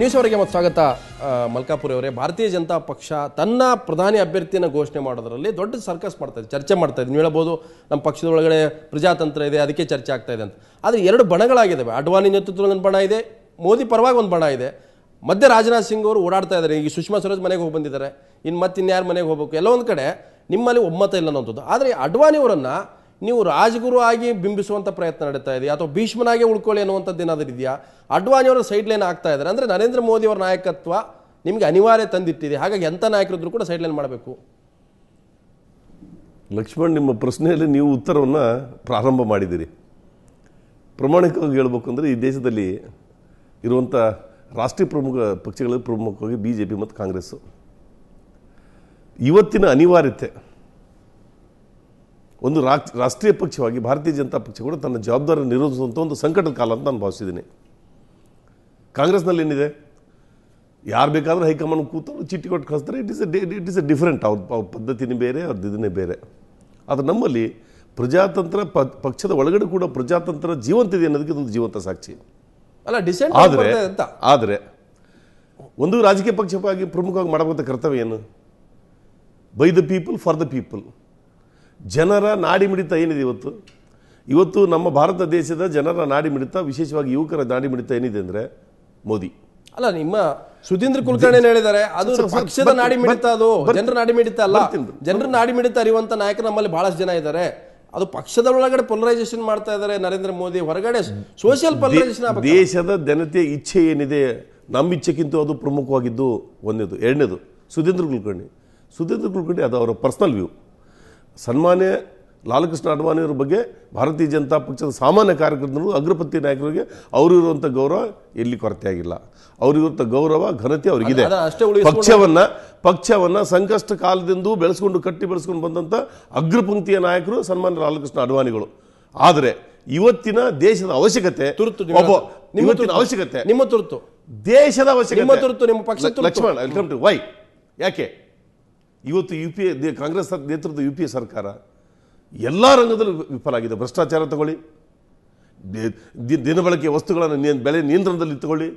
news ಅವರಿಗೆ ಮತ್ತು ಸ್ವಾಗತ ಮಲ್ಕಾಪುರಿ ಅವರೇ ಭಾರತೀಯ ಜನತಾ ಪಕ್ಷ ತನ್ನ ಪ್ರಧಾನಿ ಅಭ್ಯರ್ಥಿಯನ್ನು ಘೋಷಣೆ ಮಾಡೋದರಲ್ಲಿ ದೊಡ್ಡ ಸರ್ಕಸ್ ಮಾಡ್ತಾ ಇದೆ ಚರ್ಚೆ ಮಾಡ್ತಾ ಇದೆ ನೀವು ಹೇಳ್ಬೋದು ನಮ್ಮ ಪಕ್ಷದ ಒಳಗಡೆ ಪ್ರಜಾತಂತ್ರ ಇದೆ ಅದಕ್ಕೆ ಚರ್ಚೆ ಆಗ್ತಾ ಇದೆ ಅಂತ ಆದರೆ ಎರಡು ಬಣಗಳಾಗಿದ್ದಾವೆ ಅಡ್ವಾಣಿ ನೇತೃತ್ವದ ಒಂದು ಬಣ ಇದೆ ಮೋದಿ ಪರವಾಗಿ ಒಂದು ಬಣ ಇದೆ ಮಧ್ಯೆ ರಾಜನಾಥ್ ಸಿಂಗ್ ಅವರು ಓಡಾಡ್ತಾ ಇದ್ದಾರೆ ಈಗ ಸುಷ್ಮಾ ಸ್ವರಾಜ್ ಮನೆಗೆ ಹೋಗಿ ಬಂದಿದ್ದಾರೆ ಇನ್ನು ಮತ್ತಿನ್ಯಾರು ಮನೆಗೆ ಹೋಗಬೇಕು ಎಲ್ಲ ಒಂದು ಕಡೆ ನಿಮ್ಮಲ್ಲಿ ಒಮ್ಮತ ಇಲ್ಲ ಅನ್ನೋಂಥದ್ದು ಆದರೆ ಅವರನ್ನು ನೀವು ರಾಜಗುರು ಆಗಿ ಬಿಂಬಿಸುವಂಥ ಪ್ರಯತ್ನ ನಡೀತಾ ಇದೆಯಾ ಅಥವಾ ಭೀಷ್ಮನಾಗೆ ಉಳ್ಕೊಳ್ಳಿ ಅನ್ನುವಂಥದ್ದು ಏನಾದರೂ ಇದೆಯಾ ಅಡ್ವಾಣಿಯವರು ಸೈಡ್ ಲೈನ್ ಆಗ್ತಾ ಇದ್ದಾರೆ ಅಂದರೆ ನರೇಂದ್ರ ಮೋದಿಯವರ ನಾಯಕತ್ವ ನಿಮಗೆ ಅನಿವಾರ್ಯ ತಂದಿಟ್ಟಿದೆ ಹಾಗಾಗಿ ಎಂಥ ನಾಯಕರಿದ್ರು ಕೂಡ ಸೈಡ್ ಲೈನ್ ಮಾಡಬೇಕು ಲಕ್ಷ್ಮಣ್ ನಿಮ್ಮ ಪ್ರಶ್ನೆಯಲ್ಲಿ ನೀವು ಉತ್ತರವನ್ನು ಪ್ರಾರಂಭ ಮಾಡಿದ್ದೀರಿ ಪ್ರಾಮಾಣಿಕವಾಗಿ ಹೇಳಬೇಕು ಅಂದರೆ ಈ ದೇಶದಲ್ಲಿ ಇರುವಂಥ ರಾಷ್ಟ್ರೀಯ ಪ್ರಮುಖ ಪಕ್ಷಗಳಲ್ಲಿ ಪ್ರಮುಖವಾಗಿ ಬಿ ಜೆ ಪಿ ಮತ್ತು ಕಾಂಗ್ರೆಸ್ಸು ಇವತ್ತಿನ ಅನಿವಾರ್ಯತೆ ಒಂದು ರಾಷ್ಟ್ರೀಯ ಪಕ್ಷವಾಗಿ ಭಾರತೀಯ ಜನತಾ ಪಕ್ಷ ಕೂಡ ತನ್ನ ಜವಾಬ್ದಾರಿ ನಿರೋಧಿಸುವಂಥ ಒಂದು ಸಂಕಟದ ಕಾಲ ಅಂತ ನಾನು ಭಾವಿಸಿದ್ದೀನಿ ಕಾಂಗ್ರೆಸ್ನಲ್ಲಿ ಏನಿದೆ ಯಾರು ಬೇಕಾದರೂ ಹೈಕಮಾಂಡ್ ಕೂತರು ಚಿಟ್ಟಿ ಕೊಟ್ಟು ಕಳಿಸ್ತಾರೆ it is a it is a different ಅವ್ರ ಪದ್ಧತಿನೇ ಬೇರೆ ಅವ್ರದ್ದು ಇದನ್ನೇ ಬೇರೆ ಆದರೆ ನಮ್ಮಲ್ಲಿ ಪ್ರಜಾತಂತ್ರ ಪಕ್ಷದ ಒಳಗಡೆ ಕೂಡ ಪ್ರಜಾತಂತ್ರ ಜೀವಂತ ಇದೆ ಅನ್ನೋದಕ್ಕೆ ಇದೊಂದು ಜೀವಂತ ಸಾಕ್ಷಿ ಅಲ್ಲ ಡಿಸೈಡ್ ಆದರೆ ಅಂತ ಆದರೆ ಒಂದು ರಾಜಕೀಯ ಪಕ್ಷವಾಗಿ ಪ್ರಮುಖವಾಗಿ ಮಾಡಬೇಕಂತ ಕರ್ತವ್ಯ ಏನು by the people for the people ಜನರ ಮಿಡಿತ ಏನಿದೆ ಇವತ್ತು ಇವತ್ತು ನಮ್ಮ ಭಾರತ ದೇಶದ ಜನರ ಮಿಡಿತ ವಿಶೇಷವಾಗಿ ಯುವಕರ ಮಿಡಿತ ಏನಿದೆ ಅಂದರೆ ಮೋದಿ ಅಲ್ಲ ನಿಮ್ಮ ಸುಧೀಂದ್ರ ಕುಲಕರ್ಣಿ ಹೇಳಿದ್ದಾರೆ ಅದು ಪಕ್ಷದ ನಾಡಿ ಮಿಡಿತ ಅದು ಜನರ ನಾಡಿ ಮಿಡಿತ ಅಲ್ಲ ಜನರ ನಾಡಿ ಮಿಡಿತ ಅರಿಯುವಂತ ನಾಯಕ ನಮ್ಮಲ್ಲಿ ಬಹಳಷ್ಟು ಜನ ಇದ್ದಾರೆ ಅದು ಪಕ್ಷದ ಒಳಗಡೆ ಪೊಲರೈಸೇಷನ್ ಮಾಡ್ತಾ ಇದ್ದಾರೆ ನರೇಂದ್ರ ಮೋದಿ ಹೊರಗಡೆ ಸೋಷಿಯಲ್ ಪೊಲರೈಸೇಷನ್ ದೇಶದ ಜನತೆ ಇಚ್ಛೆ ಏನಿದೆ ನಮ್ಮ ಇಚ್ಛೆಗಿಂತ ಅದು ಪ್ರಮುಖವಾಗಿದ್ದು ಒಂದೇದು ಎರಡನೇದು ಸುಧೀಂದ್ರ ಕುಲಕರ್ಣಿ ಸುಧೀಂದ್ರ ಕುಲಕರ್ಣಿ ಅದು ಅವರ ಪರ್ಸನಲ್ ವ್ಯೂ ಸನ್ಮಾನ್ಯ ಲಾಲಕೃಷ್ಣ ಅಡ್ವಾಣಿಯವ್ರ ಬಗ್ಗೆ ಭಾರತೀಯ ಜನತಾ ಪಕ್ಷದ ಸಾಮಾನ್ಯ ಕಾರ್ಯಕರ್ತರು ಅಗ್ರಪತಿ ನಾಯಕರಿಗೆ ಅವರಿರುವಂಥ ಗೌರವ ಎಲ್ಲಿ ಕೊರತೆಯಾಗಿಲ್ಲ ಅವರಿಗಿರುವಂಥ ಗೌರವ ಘನತೆ ಅವರಿಗಿದೆ ಪಕ್ಷವನ್ನು ಪಕ್ಷವನ್ನು ಸಂಕಷ್ಟ ಕಾಲದಿಂದೂ ಬೆಳೆಸ್ಕೊಂಡು ಕಟ್ಟಿ ಬೆಳೆಸ್ಕೊಂಡು ಬಂದಂಥ ಅಗ್ರಪಂಕ್ತಿಯ ನಾಯಕರು ಸನ್ಮಾನ್ಯ ಲಾಲಕೃಷ್ಣ ಅಡ್ವಾಣಿಗಳು ಆದರೆ ಇವತ್ತಿನ ದೇಶದ ಅವಶ್ಯಕತೆ ತುರ್ತು ಇವತ್ತಿನ ಅವಶ್ಯಕತೆ ನಿಮ್ಮ ತುರ್ತು ದೇಶದ ಅವಶ್ಯಕತೆ ತುರ್ತು ನಿಮ್ಮ ಪಕ್ಷ ಟು ವೈ ಯಾಕೆ ಇವತ್ತು ಯು ಪಿ ಎ ಕಾಂಗ್ರೆಸ್ ನೇತೃತ್ವದ ಯು ಪಿ ಎ ಸರ್ಕಾರ ಎಲ್ಲ ರಂಗದಲ್ಲೂ ವಿಫಲ ಆಗಿದೆ ಭ್ರಷ್ಟಾಚಾರ ತಗೊಳ್ಳಿ ಬಳಕೆ ವಸ್ತುಗಳನ್ನು ಬೆಲೆ ನಿಯಂತ್ರಣದಲ್ಲಿ ತಗೊಳ್ಳಿ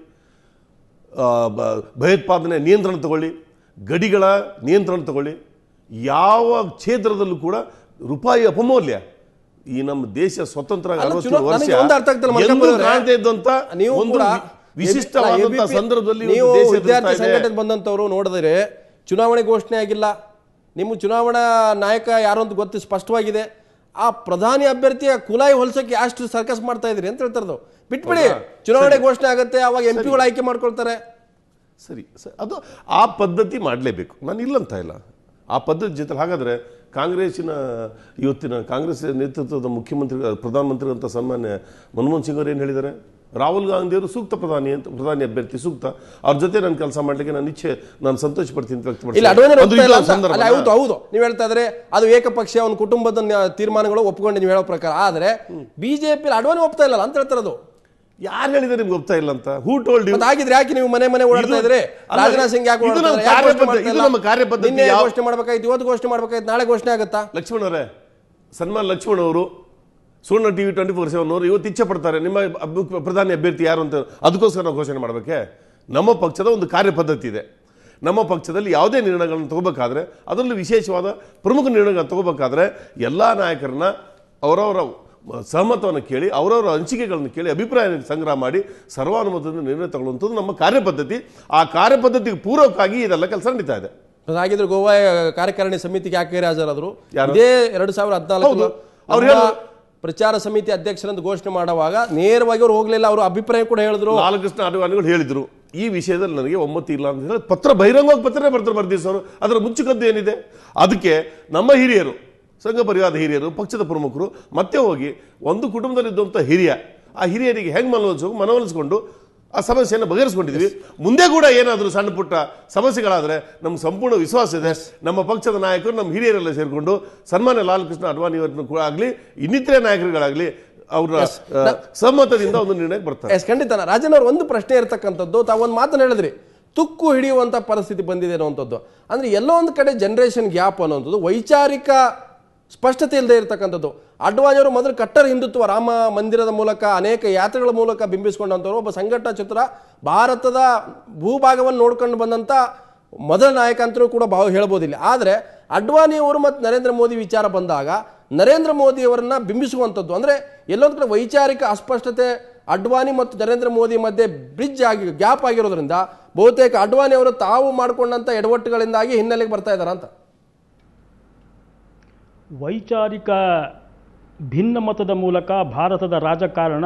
ಭಯೋತ್ಪಾದನೆ ನಿಯಂತ್ರಣ ತಗೊಳ್ಳಿ ಗಡಿಗಳ ನಿಯಂತ್ರಣ ತಗೊಳ್ಳಿ ಯಾವ ಕ್ಷೇತ್ರದಲ್ಲೂ ಕೂಡ ರೂಪಾಯಿ ಅಪಮೌಲ್ಯ ಈ ನಮ್ಮ ದೇಶ ಸ್ವತಂತ್ರ ಇದ್ದಂತ ವಿಶಿಷ್ಟವಾದಂತಹ ಸಂದರ್ಭದಲ್ಲಿ ನೀವು ಸಂಘಟನೆ ಬಂದಂತವರು ನೋಡಿದ್ರೆ ಚುನಾವಣೆ ಘೋಷಣೆ ಆಗಿಲ್ಲ ನಿಮ್ಮ ಚುನಾವಣಾ ನಾಯಕ ಯಾರು ಅಂತ ಗೊತ್ತು ಸ್ಪಷ್ಟವಾಗಿದೆ ಆ ಪ್ರಧಾನಿ ಅಭ್ಯರ್ಥಿಯ ಕುಲಾಯಿ ಹೊಲಸಕ್ಕೆ ಅಷ್ಟು ಸರ್ಕಸ್ ಮಾಡ್ತಾ ಇದ್ರಿ ಅಂತ ಹೇಳ್ತಾರೆ ಬಿಟ್ಬಿಡಿ ಚುನಾವಣೆ ಘೋಷಣೆ ಆಗುತ್ತೆ ಅವಾಗ ಎಂ ಪಿಗಳು ಆಯ್ಕೆ ಮಾಡ್ಕೊಳ್ತಾರೆ ಸರಿ ಅದು ಆ ಪದ್ಧತಿ ಮಾಡಲೇಬೇಕು ನಾನು ಇಲ್ಲಂತ ಇಲ್ಲ ಆ ಪದ್ಧತಿ ಜೊತೆ ಹಾಗಾದರೆ ಕಾಂಗ್ರೆಸ್ಸಿನ ಇವತ್ತಿನ ಕಾಂಗ್ರೆಸ್ ನೇತೃತ್ವದ ಮುಖ್ಯಮಂತ್ರಿ ಪ್ರಧಾನಮಂತ್ರಿಗಳಂತ ಸನ್ಮಾನ್ಯ ಮನಮೋಹನ್ ಸಿಂಗ್ ಅವರು ಏನು ಹೇಳಿದ್ದಾರೆ ರಾಹುಲ್ ಅವರು ಸೂಕ್ತ ಪ್ರಧಾನಿ ಅಂತ ಪ್ರಧಾನಿ ಅಭ್ಯರ್ಥಿ ಸೂಕ್ತ ಅವ್ರ ಜೊತೆ ನಾನು ಕೆಲಸ ಮಾಡ್ಲಿಕ್ಕೆ ನಾನು ಇಚ್ಛೆ ನಾನು ಸಂತೋಷ ಪಡ್ತೀನಿ ಅಂತ ಹೌದು ನೀವು ಹೇಳ್ತಾ ಇದ್ರೆ ಅದು ಏಕಪಕ್ಷ ಅವನ ಕುಟುಂಬದ ತೀರ್ಮಾನಗಳು ಒಪ್ಕೊಂಡು ನೀವು ಹೇಳೋ ಪ್ರಕಾರ ಆದ್ರೆ ಬಿಜೆಪಿ ಅಡ್ವಾಣಿ ಒಪ್ತಾ ಇಲ್ಲ ಅಂತ ಅದು ಯಾರು ಹೇಳಿದ್ರೆ ನಿಮ್ಗೆ ಒಪ್ತಾ ಇಲ್ಲ ಅಂತ ಹೂ ಟೋಲ್ಡ್ ಆಗಿದ್ರೆ ಯಾಕೆ ನೀವು ಮನೆ ಮನೆ ಓಡಾಡ್ತಾ ಇದ್ರೆ ರಾಜನಾಥ್ ಸಿಂಗ್ ಯಾಕೆ ಘೋಷಣೆ ಮಾಡ್ಬೇಕಾಯ್ತು ಇವತ್ತು ಘೋಷಣೆ ಮಾಡ್ಬೇಕಾಯ್ತು ನಾಳೆ ಘೋಷಣೆ ಆಗುತ್ತಾ ಲಕ್ಷ್ಮಣ್ ಅವರೇ ಸನ್ಮಾನ್ ಲಕ್ಷ್ಮಣ್ ಅವರು Suvarna T V twenty four seven ಅವರು ಇವತ್ತು ಇಚ್ಛೆ ಪಡ್ತಾರೆ ನಿಮ್ಮ ಪ್ರಧಾನಿ ಅಭ್ಯರ್ಥಿ ಯಾರು ಅಂತ ಅದಕ್ಕೋಸ್ಕರ ನಾವು ಘೋಷಣೆ ಮಾಡಬೇಕೆ ನಮ್ಮ ಪಕ್ಷದ ಒಂದು ಕಾರ್ಯಪದ್ಧತಿ ಇದೆ ನಮ್ಮ ಪಕ್ಷದಲ್ಲಿ ಯಾವುದೇ ನಿರ್ಣಯಗಳನ್ನು ತಗೋಬೇಕಾದ್ರೆ ಅದರಲ್ಲಿ ವಿಶೇಷವಾದ ಪ್ರಮುಖ ನಿರ್ಣಯಗಳನ್ನು ತಗೋಬೇಕಾದ್ರೆ ಎಲ್ಲ ನಾಯಕರನ್ನ ಅವರವರ ಸಹಮತವನ್ನು ಕೇಳಿ ಅವರವರ ಹಂಚಿಕೆಗಳನ್ನು ಕೇಳಿ ಅಭಿಪ್ರಾಯ ಸಂಗ್ರಹ ಮಾಡಿ ಸರ್ವಾನುಮತದಿಂದ ನಿರ್ಣಯ ತಗೊಳ್ಳುವಂಥದ್ದು ನಮ್ಮ ಕಾರ್ಯಪದ್ಧತಿ ಆ ಕಾರ್ಯಪದ್ಧತಿಗೆ ಪೂರಕವಾಗಿ ಇದೆಲ್ಲ ಕೆಲಸ ನಡೀತಾ ಇದೆ ಹಾಗಿದ್ರೆ ಗೋವಾ ಕಾರ್ಯಕಾರಿಣಿ ಸಮಿತಿಗೆ ಯಾಕೆ ಹಾಜರಾದರು ಇದೇ ಎರಡು ಸಾವಿರ ಹದಿನಾಲ್ಕು ಅವ್ರು ಪ್ರಚಾರ ಸಮಿತಿ ಅಧ್ಯಕ್ಷರಂತ ಘೋಷಣೆ ಮಾಡುವಾಗ ನೇರವಾಗಿ ಅವರು ಹೋಗಲಿಲ್ಲ ಅವರು ಅಭಿಪ್ರಾಯ ಕೂಡ ಹೇಳಿದ್ರು ಬಾಲಕೃಷ್ಣ ಅಭಿಮಾನಿಗಳು ಹೇಳಿದ್ರು ಈ ವಿಷಯದಲ್ಲಿ ನನಗೆ ಒಮ್ಮತ್ತು ಇಲ್ಲ ಅಂತ ಹೇಳಿ ಪತ್ರ ಬಹಿರಂಗವಾಗಿ ಪತ್ರ ಬರ್ತಾರೆ ಬರ್ದಿಸ್ ಅವರು ಅದರ ಮುಚ್ಚುಕದ್ದು ಏನಿದೆ ಅದಕ್ಕೆ ನಮ್ಮ ಹಿರಿಯರು ಸಂಘ ಪರಿವಾರದ ಹಿರಿಯರು ಪಕ್ಷದ ಪ್ರಮುಖರು ಮತ್ತೆ ಹೋಗಿ ಒಂದು ಕುಟುಂಬದಲ್ಲಿದ್ದಂಥ ಹಿರಿಯ ಆ ಹಿರಿಯರಿಗೆ ಹೆಂಗೆ ಮನವೊಲಿಸ್ಬೇಕು ಮನವೊಲಿಸ್ಕೊಂಡು ಆ ಸಮಸ್ಯೆಯನ್ನು ಬಗೆಹರಿಸ್ಕೊಂಡಿದ್ವಿ ಮುಂದೆ ಕೂಡ ಏನಾದರೂ ಸಣ್ಣ ಪುಟ್ಟ ಸಮಸ್ಯೆಗಳಾದರೆ ನಮ್ಮ ಸಂಪೂರ್ಣ ವಿಶ್ವಾಸ ಇದೆ ನಮ್ಮ ಪಕ್ಷದ ನಾಯಕರು ನಮ್ಮ ಹಿರಿಯರೆಲ್ಲ ಸೇರಿಕೊಂಡು ಸನ್ಮಾನ್ಯ ಲಾಲ್ ಕೃಷ್ಣ ಅಡ್ವಾಣಿಯವರನ್ನು ಕೂಡ ಆಗಲಿ ಇನ್ನಿತರೆ ನಾಯಕರುಗಳಾಗಲಿ ಅವರ ಸಮ್ಮತದಿಂದ ಒಂದು ನಿರ್ಣಯ ಬರ್ತಾರೆ ಖಂಡಿತ ರಾಜನ್ ಒಂದು ಪ್ರಶ್ನೆ ಇರತಕ್ಕಂಥದ್ದು ತಾವೊಂದು ಮಾತನ್ನು ಹೇಳಿದ್ರಿ ತುಕ್ಕು ಹಿಡಿಯುವಂಥ ಪರಿಸ್ಥಿತಿ ಬಂದಿದೆ ಅನ್ನೋವಂಥದ್ದು ಅಂದರೆ ಎಲ್ಲೋ ಒಂದು ಕಡೆ ಜನ್ರೇಷನ್ ಗ್ಯಾಪ್ ಅನ್ನೋವಂಥದ್ದು ವೈಚಾರಿಕ ಸ್ಪಷ್ಟತೆ ಇಲ್ಲದೆ ಇರತಕ್ಕಂಥದ್ದು ಅಡ್ವಾಣಿಯವರು ಮೊದಲು ಕಟ್ಟರ್ ಹಿಂದುತ್ವ ರಾಮ ಮಂದಿರದ ಮೂಲಕ ಅನೇಕ ಯಾತ್ರೆಗಳ ಮೂಲಕ ಬಿಂಬಿಸಿಕೊಂಡಂಥವ್ರು ಒಬ್ಬ ಸಂಘಟನಾ ಚಿತ್ರ ಭಾರತದ ಭೂಭಾಗವನ್ನು ನೋಡ್ಕೊಂಡು ಬಂದಂಥ ಮೊದಲ ನಾಯಕ ಅಂತಲೂ ಕೂಡ ಭಾವ ಹೇಳ್ಬೋದಿಲ್ಲ ಆದರೆ ಅಡ್ವಾಣಿಯವರು ಮತ್ತು ನರೇಂದ್ರ ಮೋದಿ ವಿಚಾರ ಬಂದಾಗ ನರೇಂದ್ರ ಮೋದಿಯವರನ್ನು ಬಿಂಬಿಸುವಂಥದ್ದು ಅಂದರೆ ಎಲ್ಲೊಂದು ಕಡೆ ವೈಚಾರಿಕ ಅಸ್ಪಷ್ಟತೆ ಅಡ್ವಾಣಿ ಮತ್ತು ನರೇಂದ್ರ ಮೋದಿ ಮಧ್ಯೆ ಬ್ರಿಡ್ಜ್ ಆಗಿ ಗ್ಯಾಪ್ ಆಗಿರೋದ್ರಿಂದ ಬಹುತೇಕ ಅಡ್ವಾಣಿ ಅವರು ತಾವು ಮಾಡಿಕೊಂಡಂಥ ಎಡವಟ್ಟುಗಳಿಂದಾಗಿ ಹಿನ್ನೆಲೆಗೆ ಬರ್ತಾ ಅಂತ ವೈಚಾರಿಕ ಭಿನ್ನ ಮತದ ಮೂಲಕ ಭಾರತದ ರಾಜಕಾರಣ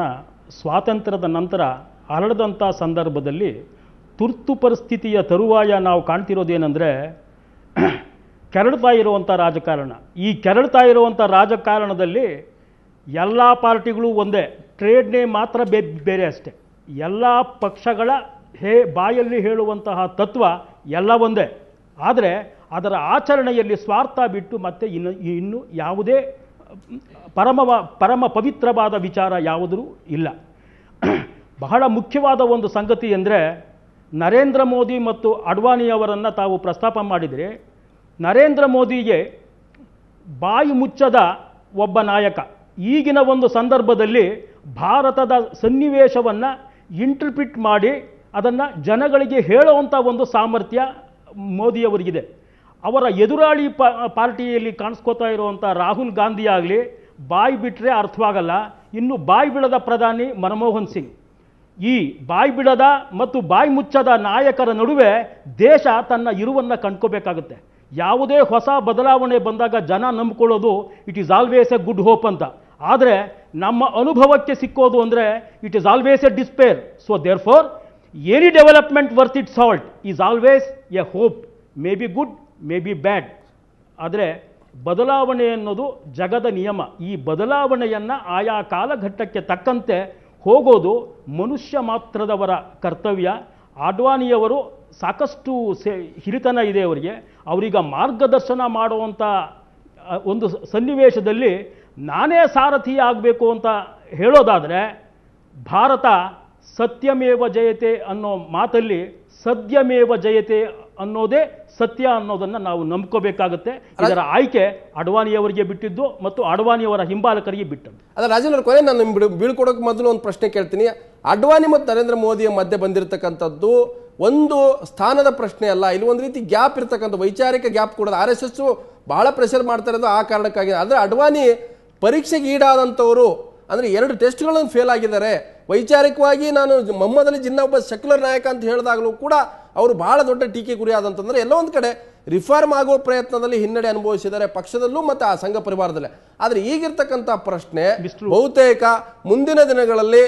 ಸ್ವಾತಂತ್ರ್ಯದ ನಂತರ ಹರಡದಂಥ ಸಂದರ್ಭದಲ್ಲಿ ತುರ್ತು ಪರಿಸ್ಥಿತಿಯ ತರುವಾಯ ನಾವು ಕಾಣ್ತಿರೋದೇನೆಂದರೆ ಕೆರಳ್ತಾ ಇರುವಂಥ ರಾಜಕಾರಣ ಈ ಕೆರಳ್ತಾ ಇರುವಂಥ ರಾಜಕಾರಣದಲ್ಲಿ ಎಲ್ಲ ಪಾರ್ಟಿಗಳು ಒಂದೇ ಟ್ರೇಡ್ನೇ ಮಾತ್ರ ಬೇ ಬೇರೆ ಅಷ್ಟೆ ಎಲ್ಲ ಪಕ್ಷಗಳ ಹೇ ಬಾಯಲ್ಲಿ ಹೇಳುವಂತಹ ತತ್ವ ಎಲ್ಲ ಒಂದೇ ಆದರೆ ಅದರ ಆಚರಣೆಯಲ್ಲಿ ಸ್ವಾರ್ಥ ಬಿಟ್ಟು ಮತ್ತೆ ಇನ್ನು ಇನ್ನು ಯಾವುದೇ ಪರಮವ ಪರಮ ಪವಿತ್ರವಾದ ವಿಚಾರ ಯಾವುದರೂ ಇಲ್ಲ ಬಹಳ ಮುಖ್ಯವಾದ ಒಂದು ಸಂಗತಿ ಎಂದರೆ ನರೇಂದ್ರ ಮೋದಿ ಮತ್ತು ಅಡ್ವಾಣಿಯವರನ್ನು ತಾವು ಪ್ರಸ್ತಾಪ ಮಾಡಿದರೆ ನರೇಂದ್ರ ಮೋದಿಗೆ ಬಾಯಿ ಮುಚ್ಚದ ಒಬ್ಬ ನಾಯಕ ಈಗಿನ ಒಂದು ಸಂದರ್ಭದಲ್ಲಿ ಭಾರತದ ಸನ್ನಿವೇಶವನ್ನು ಇಂಟರ್ಪ್ರಿಟ್ ಮಾಡಿ ಅದನ್ನು ಜನಗಳಿಗೆ ಹೇಳುವಂಥ ಒಂದು ಸಾಮರ್ಥ್ಯ ಮೋದಿಯವರಿಗಿದೆ ಅವರ ಎದುರಾಳಿ ಪಾರ್ಟಿಯಲ್ಲಿ ಕಾಣಿಸ್ಕೋತಾ ಇರುವಂಥ ರಾಹುಲ್ ಗಾಂಧಿ ಆಗಲಿ ಬಾಯಿ ಬಿಟ್ಟರೆ ಅರ್ಥವಾಗಲ್ಲ ಇನ್ನು ಬಾಯಿ ಬಿಡದ ಪ್ರಧಾನಿ ಮನಮೋಹನ್ ಸಿಂಗ್ ಈ ಬಾಯಿ ಬಿಡದ ಮತ್ತು ಬಾಯಿ ಮುಚ್ಚದ ನಾಯಕರ ನಡುವೆ ದೇಶ ತನ್ನ ಇರುವನ್ನು ಕಂಡ್ಕೋಬೇಕಾಗುತ್ತೆ ಯಾವುದೇ ಹೊಸ ಬದಲಾವಣೆ ಬಂದಾಗ ಜನ ನಂಬ್ಕೊಳ್ಳೋದು it is always a good hope ಅಂತ ಆದರೆ ನಮ್ಮ ಅನುಭವಕ್ಕೆ ಸಿಕ್ಕೋದು ಅಂದರೆ it is always a despair so therefore any development worth it salt is always a hope may be good may be bad ಆದರೆ ಬದಲಾವಣೆ ಅನ್ನೋದು ಜಗದ ನಿಯಮ ಈ ಬದಲಾವಣೆಯನ್ನು ಆಯಾ ಕಾಲಘಟ್ಟಕ್ಕೆ ತಕ್ಕಂತೆ ಹೋಗೋದು ಮನುಷ್ಯ ಮಾತ್ರದವರ ಕರ್ತವ್ಯ ಆಡ್ವಾಣಿಯವರು ಸಾಕಷ್ಟು ಸೆ ಹಿರಿತನ ಇದೆ ಅವರಿಗೆ ಅವರೀಗ ಮಾರ್ಗದರ್ಶನ ಮಾಡುವಂಥ ಒಂದು ಸನ್ನಿವೇಶದಲ್ಲಿ ನಾನೇ ಸಾರಥಿ ಆಗಬೇಕು ಅಂತ ಹೇಳೋದಾದರೆ ಭಾರತ ಸತ್ಯಮೇವ ಜಯತೆ ಅನ್ನೋ ಮಾತಲ್ಲಿ ಸದ್ಯಮೇವ ಜಯತೆ ಅನ್ನೋದೇ ಸತ್ಯ ಅನ್ನೋದನ್ನು ನಾವು ನಂಬ್ಕೋಬೇಕಾಗುತ್ತೆ ಇದರ ಆಯ್ಕೆ ಅಡ್ವಾಣಿಯವರಿಗೆ ಬಿಟ್ಟಿದ್ದು ಮತ್ತು ಅವರ ಹಿಂಬಾಲಕರಿಗೆ ಬಿಟ್ಟದ್ದು ಅದ ರಾಜೇಂದ್ರ ಕೊನೆ ನಾನು ಬಿಡು ಬೀಳ್ಕೊಡೋಕೆ ಮೊದಲು ಒಂದು ಪ್ರಶ್ನೆ ಕೇಳ್ತೀನಿ ಅಡ್ವಾಣಿ ಮತ್ತು ನರೇಂದ್ರ ಮೋದಿಯ ಮಧ್ಯೆ ಬಂದಿರತಕ್ಕಂಥದ್ದು ಒಂದು ಸ್ಥಾನದ ಪ್ರಶ್ನೆ ಅಲ್ಲ ಇಲ್ಲಿ ಒಂದು ರೀತಿ ಗ್ಯಾಪ್ ಇರತಕ್ಕಂಥ ವೈಚಾರಿಕ ಗ್ಯಾಪ್ ಕೂಡ ಆರ್ ಎಸ್ ಎಸ್ ಬಹಳ ಪ್ರೆಷರ್ ಮಾಡ್ತಾ ಇರೋದು ಆ ಕಾರಣಕ್ಕಾಗಿ ಆದರೆ ಅಡ್ವಾಣಿ ಪರೀಕ್ಷೆಗೆ ಈಡಾದಂಥವರು ಅಂದರೆ ಎರಡು ಟೆಸ್ಟ್ಗಳನ್ನು ಫೇಲ್ ಆಗಿದ್ದಾರೆ ವೈಚಾರಿಕವಾಗಿ ನಾನು ಮೊಹಮ್ಮದ್ ಅಲಿ ಒಬ್ಬ ಸೆಕ್ಯುಲರ್ ನಾಯಕ ಅಂತ ಹೇಳಿದಾಗಲೂ ಕೂಡ ಅವರು ಬಹಳ ದೊಡ್ಡ ಟೀಕೆ ಗುರಿಯಾದಂತಂದ್ರೆ ಎಲ್ಲೋ ಒಂದು ಕಡೆ ರಿಫಾರ್ಮ್ ಆಗುವ ಪ್ರಯತ್ನದಲ್ಲಿ ಹಿನ್ನಡೆ ಅನುಭವಿಸಿದರೆ ಪಕ್ಷದಲ್ಲೂ ಮತ್ತು ಆ ಸಂಘ ಪರಿವಾರದಲ್ಲೇ ಆದರೆ ಈಗಿರ್ತಕ್ಕಂಥ ಪ್ರಶ್ನೆ ಬಹುತೇಕ ಮುಂದಿನ ದಿನಗಳಲ್ಲಿ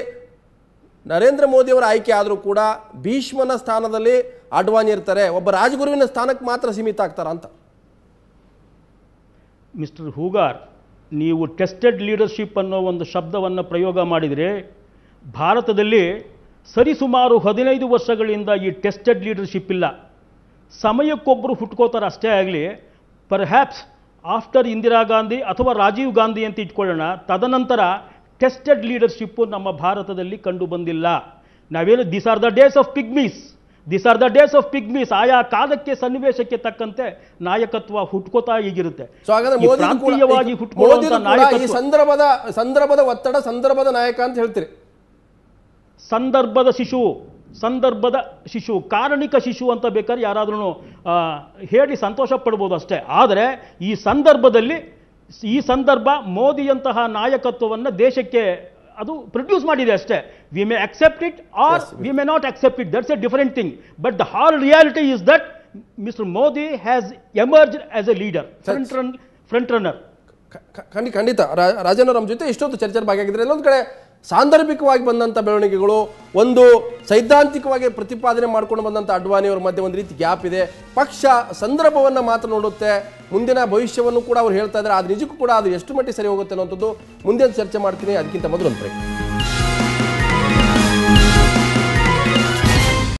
ನರೇಂದ್ರ ಮೋದಿಯವರ ಆಯ್ಕೆ ಆದರೂ ಕೂಡ ಭೀಷ್ಮನ ಸ್ಥಾನದಲ್ಲಿ ಅಡ್ವಾಣಿ ಇರ್ತಾರೆ ಒಬ್ಬ ರಾಜಗುರುವಿನ ಸ್ಥಾನಕ್ಕೆ ಮಾತ್ರ ಸೀಮಿತ ಆಗ್ತಾರ ಅಂತ ಮಿಸ್ಟರ್ ಹೂಗಾರ್ ನೀವು ಟೆಸ್ಟೆಡ್ ಲೀಡರ್ಶಿಪ್ ಅನ್ನೋ ಒಂದು ಶಬ್ದವನ್ನು ಪ್ರಯೋಗ ಮಾಡಿದರೆ ಭಾರತದಲ್ಲಿ ಸರಿಸುಮಾರು ಹದಿನೈದು ವರ್ಷಗಳಿಂದ ಈ ಟೆಸ್ಟೆಡ್ ಲೀಡರ್ಶಿಪ್ ಇಲ್ಲ ಸಮಯಕ್ಕೊಬ್ಬರು ಹುಟ್ಕೋತಾರೆ ಅಷ್ಟೇ ಆಗಲಿ ಪರ್ಹ್ಯಾಪ್ಸ್ ಆಫ್ಟರ್ ಇಂದಿರಾ ಗಾಂಧಿ ಅಥವಾ ರಾಜೀವ್ ಗಾಂಧಿ ಅಂತ ಇಟ್ಕೊಳ್ಳೋಣ ತದನಂತರ ಟೆಸ್ಟೆಡ್ ಲೀಡರ್ಶಿಪ್ಪು ನಮ್ಮ ಭಾರತದಲ್ಲಿ ಕಂಡು ಬಂದಿಲ್ಲ ನಾವೇನು this are the days of pygmies this are the days of pygmies ಆಯಾ ಕಾಲಕ್ಕೆ ಸನ್ನಿವೇಶಕ್ಕೆ ತಕ್ಕಂತೆ ನಾಯಕತ್ವ ಹುಟ್ಕೋತಾ ಈಗಿರುತ್ತೆ ಸಂದರ್ಭದ ಸಂದರ್ಭದ ಒತ್ತಡ ಸಂದರ್ಭದ ನಾಯಕ ಅಂತ ಹೇಳ್ತೀರಿ ಸಂದರ್ಭದ ಶಿಶು ಸಂದರ್ಭದ ಶಿಶು ಕಾರಣಿಕ ಶಿಶು ಅಂತ ಬೇಕಾದ್ರೆ ಯಾರಾದ್ರೂ ಹೇಳಿ ಸಂತೋಷ ಪಡ್ಬೋದು ಅಷ್ಟೇ ಆದರೆ ಈ ಸಂದರ್ಭದಲ್ಲಿ ಈ ಸಂದರ್ಭ ಮೋದಿಯಂತಹ ನಾಯಕತ್ವವನ್ನು ದೇಶಕ್ಕೆ ಅದು ಪ್ರೊಡ್ಯೂಸ್ ಮಾಡಿದೆ ಅಷ್ಟೇ we may accept it or we may not accept it that's a different thing but the whole reality is that mister Modi has emerge as a leader front run front runner ಖಂಡಿತ ಖಂಡಿತ ರಾಜೇಂದ್ರ ನಮ್ಮ ಜೊತೆ ಇಷ್ಟೊಂದು ಚರ್ಚೆ ಭಾಗಿಯಾಗಿದ್ದರೆ ಎಲ್ಲೊಂದು ಕಡೆ ಸಾಂದರ್ಭಿಕವಾಗಿ ಬಂದಂಥ ಬೆಳವಣಿಗೆಗಳು ಒಂದು ಸೈದ್ಧಾಂತಿಕವಾಗಿ ಪ್ರತಿಪಾದನೆ ಮಾಡ್ಕೊಂಡು ಬಂದಂಥ ಅಡ್ವಾಣಿಯವರ ಮಧ್ಯೆ ಒಂದು ರೀತಿ ಗ್ಯಾಪ್ ಇದೆ ಪಕ್ಷ ಸಂದರ್ಭವನ್ನು ಮಾತ್ರ ನೋಡುತ್ತೆ ಮುಂದಿನ ಭವಿಷ್ಯವನ್ನು ಕೂಡ ಅವ್ರು ಹೇಳ್ತಾ ಇದ್ದಾರೆ ಅದು ನಿಜಕ್ಕೂ ಕೂಡ ಅದು ಎಷ್ಟು ಮಟ್ಟಿಗೆ ಸರಿ ಹೋಗುತ್ತೆ ಅನ್ನೋಂಥದ್ದು ಮುಂದಿನ ಚರ್ಚೆ ಮಾಡ್ತೀನಿ ಅದಕ್ಕಿಂತ ಮೊದಲು ಒಂದು